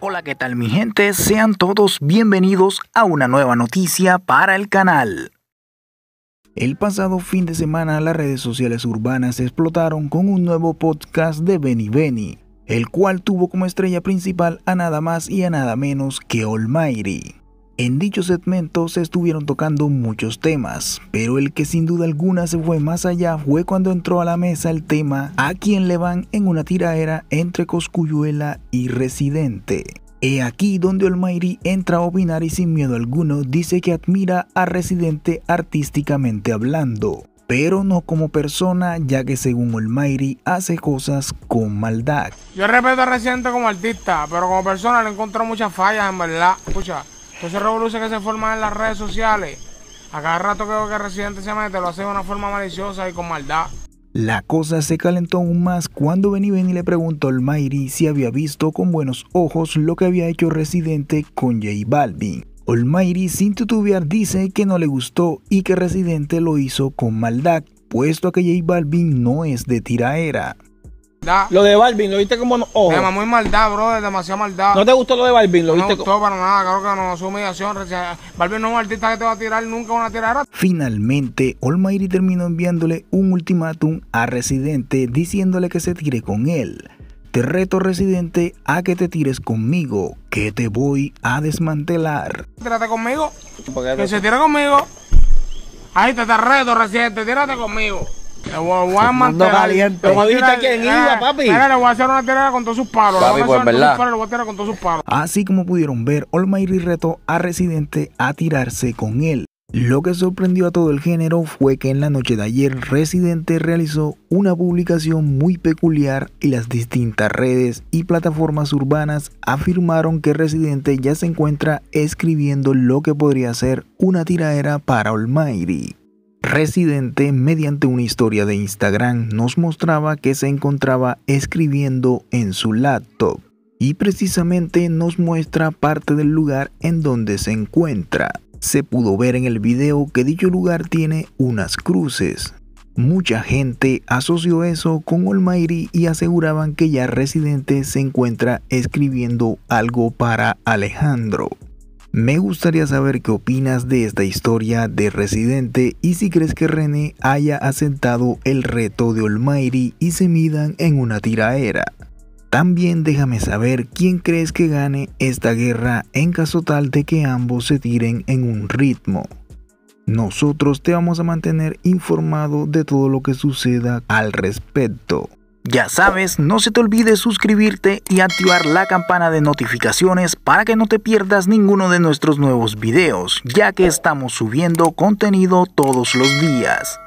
Hola, ¿qué tal mi gente? Sean todos bienvenidos a una nueva noticia para el canal. El pasado fin de semana las redes sociales urbanas explotaron con un nuevo podcast de Benny Beni, el cual tuvo como estrella principal a nada más y a nada menos que Almighty. En dicho segmento se estuvieron tocando muchos temas, pero el que sin duda alguna se fue más allá fue cuando entró a la mesa el tema a quien le van en una tiraera entre Coscuyuela y Residente. He aquí donde Olmairi entra a opinar y sin miedo alguno dice que admira a Residente artísticamente hablando, pero no como persona ya que según Olmairi hace cosas con maldad. Yo respeto a Residente como artista, pero como persona le encuentro muchas fallas en verdad. Escucha. Entonces esa revolución que se forma en las redes sociales, a cada rato que veo que Residente se mete, lo hace de una forma maliciosa y con maldad. La cosa se calentó aún más cuando Benny Benny le preguntó al Mayri si había visto con buenos ojos lo que había hecho Residente con J Balvin. Olmairi sin titubear dice que no le gustó y que Residente lo hizo con maldad, puesto que J Balvin no es de tiraera. Lo de Balvin, ¿lo viste como no? Ojo. Demasiado muy maldad, es demasiado maldad. ¿No te gustó lo de Balvin? ¿Lo no viste me gustó para nada, claro que no, su humillación. Balvin no es un artista que te va a tirar nunca una tirada. Finalmente, Olmairi terminó enviándole un ultimátum a Residente diciéndole que se tire con él. Te reto, residente, a que te tires conmigo, que te voy a desmantelar. Tírate conmigo. Que se tire conmigo. Ahí te, te reto, residente, tírate conmigo. Así como pudieron ver, Olmairi retó a Residente a tirarse con él. Lo que sorprendió a todo el género fue que en la noche de ayer Residente realizó una publicación muy peculiar y las distintas redes y plataformas urbanas afirmaron que Residente ya se encuentra escribiendo lo que podría ser una tiradera para Olmayri residente mediante una historia de Instagram nos mostraba que se encontraba escribiendo en su laptop y precisamente nos muestra parte del lugar en donde se encuentra. Se pudo ver en el video que dicho lugar tiene unas cruces. Mucha gente asoció eso con Olmairi y aseguraban que ya Residente se encuentra escribiendo algo para Alejandro. Me gustaría saber qué opinas de esta historia de Residente y si crees que René haya aceptado el reto de Almighty y se midan en una tiraera. También déjame saber quién crees que gane esta guerra en caso tal de que ambos se tiren en un ritmo. Nosotros te vamos a mantener informado de todo lo que suceda al respecto. Ya sabes, no se te olvide suscribirte y activar la campana de notificaciones para que no te pierdas ninguno de nuestros nuevos videos, ya que estamos subiendo contenido todos los días.